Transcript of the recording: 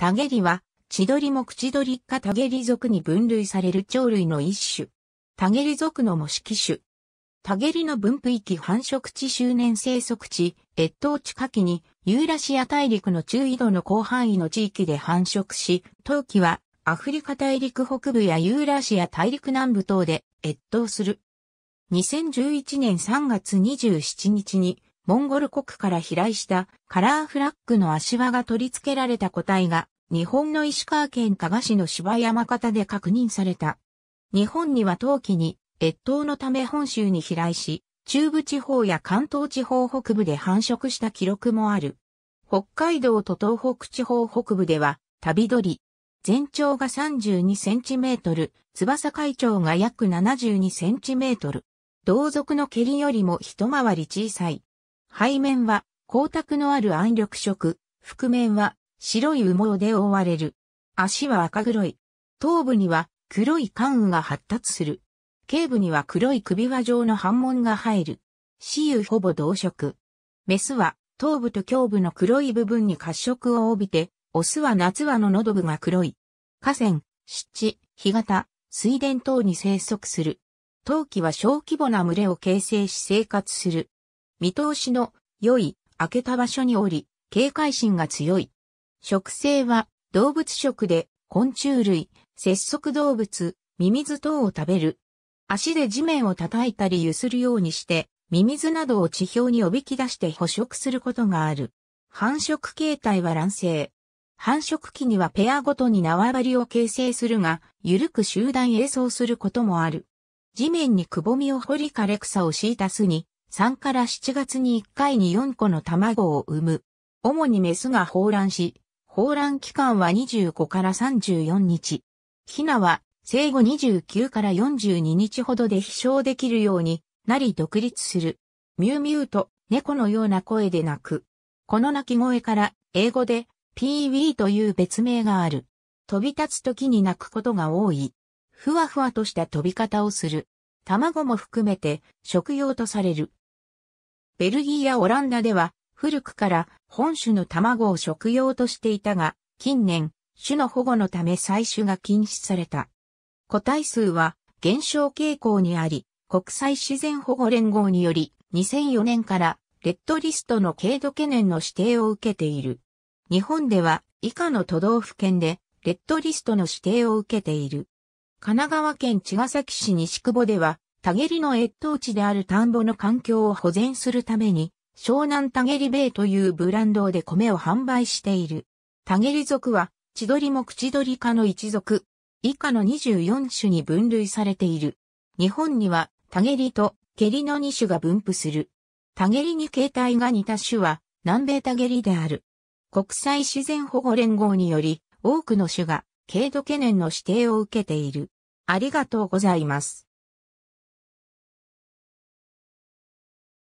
タゲリは、千鳥チド鳥かタゲリ族に分類される鳥類の一種。タゲリ族の模式種。タゲリの分布域繁殖地周年生息地、越冬地下期に、ユーラシア大陸の中緯度の広範囲の地域で繁殖し、冬季はアフリカ大陸北部やユーラシア大陸南部等で越冬する。2011年3月27日にモンゴル国から飛来したカラーフラッグの足輪が取り付けられた個体が日本の石川県加賀市の芝山方で確認された。日本には冬季に越冬のため本州に飛来し、中部地方や関東地方北部で繁殖した記録もある。北海道と東北地方北部では、旅鳥。全長が32センチメートル、翼海長が約72センチメートル。同族の蹴りよりも一回り小さい。背面は光沢のある暗緑色、覆面は白い羽毛で覆われる。足は赤黒い。頭部には黒い関羽が発達する。頸部には黒い首輪状の反紋が入る。雌雄ほぼ同色。メスは頭部と胸部の黒い部分に褐色を帯びて、オスは夏はの喉部が黒い。河川、湿地、干潟、水田等に生息する。冬季は小規模な群れを形成し生活する。見通しの良い開けた場所におり、警戒心が強い。食性は動物食で昆虫類、節足動物、ミミズ等を食べる。足で地面を叩いたり揺するようにして、ミミズなどを地表におびき出して捕食することがある。繁殖形態は卵生。繁殖期にはペアごとに縄張りを形成するが、ゆるく集団栄走することもある。地面にくぼみを掘り枯れ草を敷いた巣に、3から7月に1回に4個の卵を産む。主にメスが放卵し、放卵期間は25から34日。ヒナは生後29から42日ほどで飛翔できるようになり独立する。ミューミューと猫のような声で鳴く。この鳴き声から英語でピーウィーという別名がある。飛び立つ時に鳴くことが多い。ふわふわとした飛び方をする。卵も含めて食用とされる。ベルギーやオランダでは古くから本種の卵を食用としていたが、近年、種の保護のため採取が禁止された。個体数は減少傾向にあり、国際自然保護連合により2004年からレッドリストの軽度懸念の指定を受けている。日本では以下の都道府県でレッドリストの指定を受けている。神奈川県茅ヶ崎市西久保ではタゲリの越冬地である田んぼの環境を保全するために、湘南田下ベ米というブランドで米を販売している。タゲリ族は、千鳥も口鳥科の一族。以下の24種に分類されている。日本には、タゲリと下痢の2種が分布する。タゲリに形態が似た種は、南米タゲリである。国際自然保護連合により、多くの種が、軽度懸念の指定を受けている。ありがとうございます。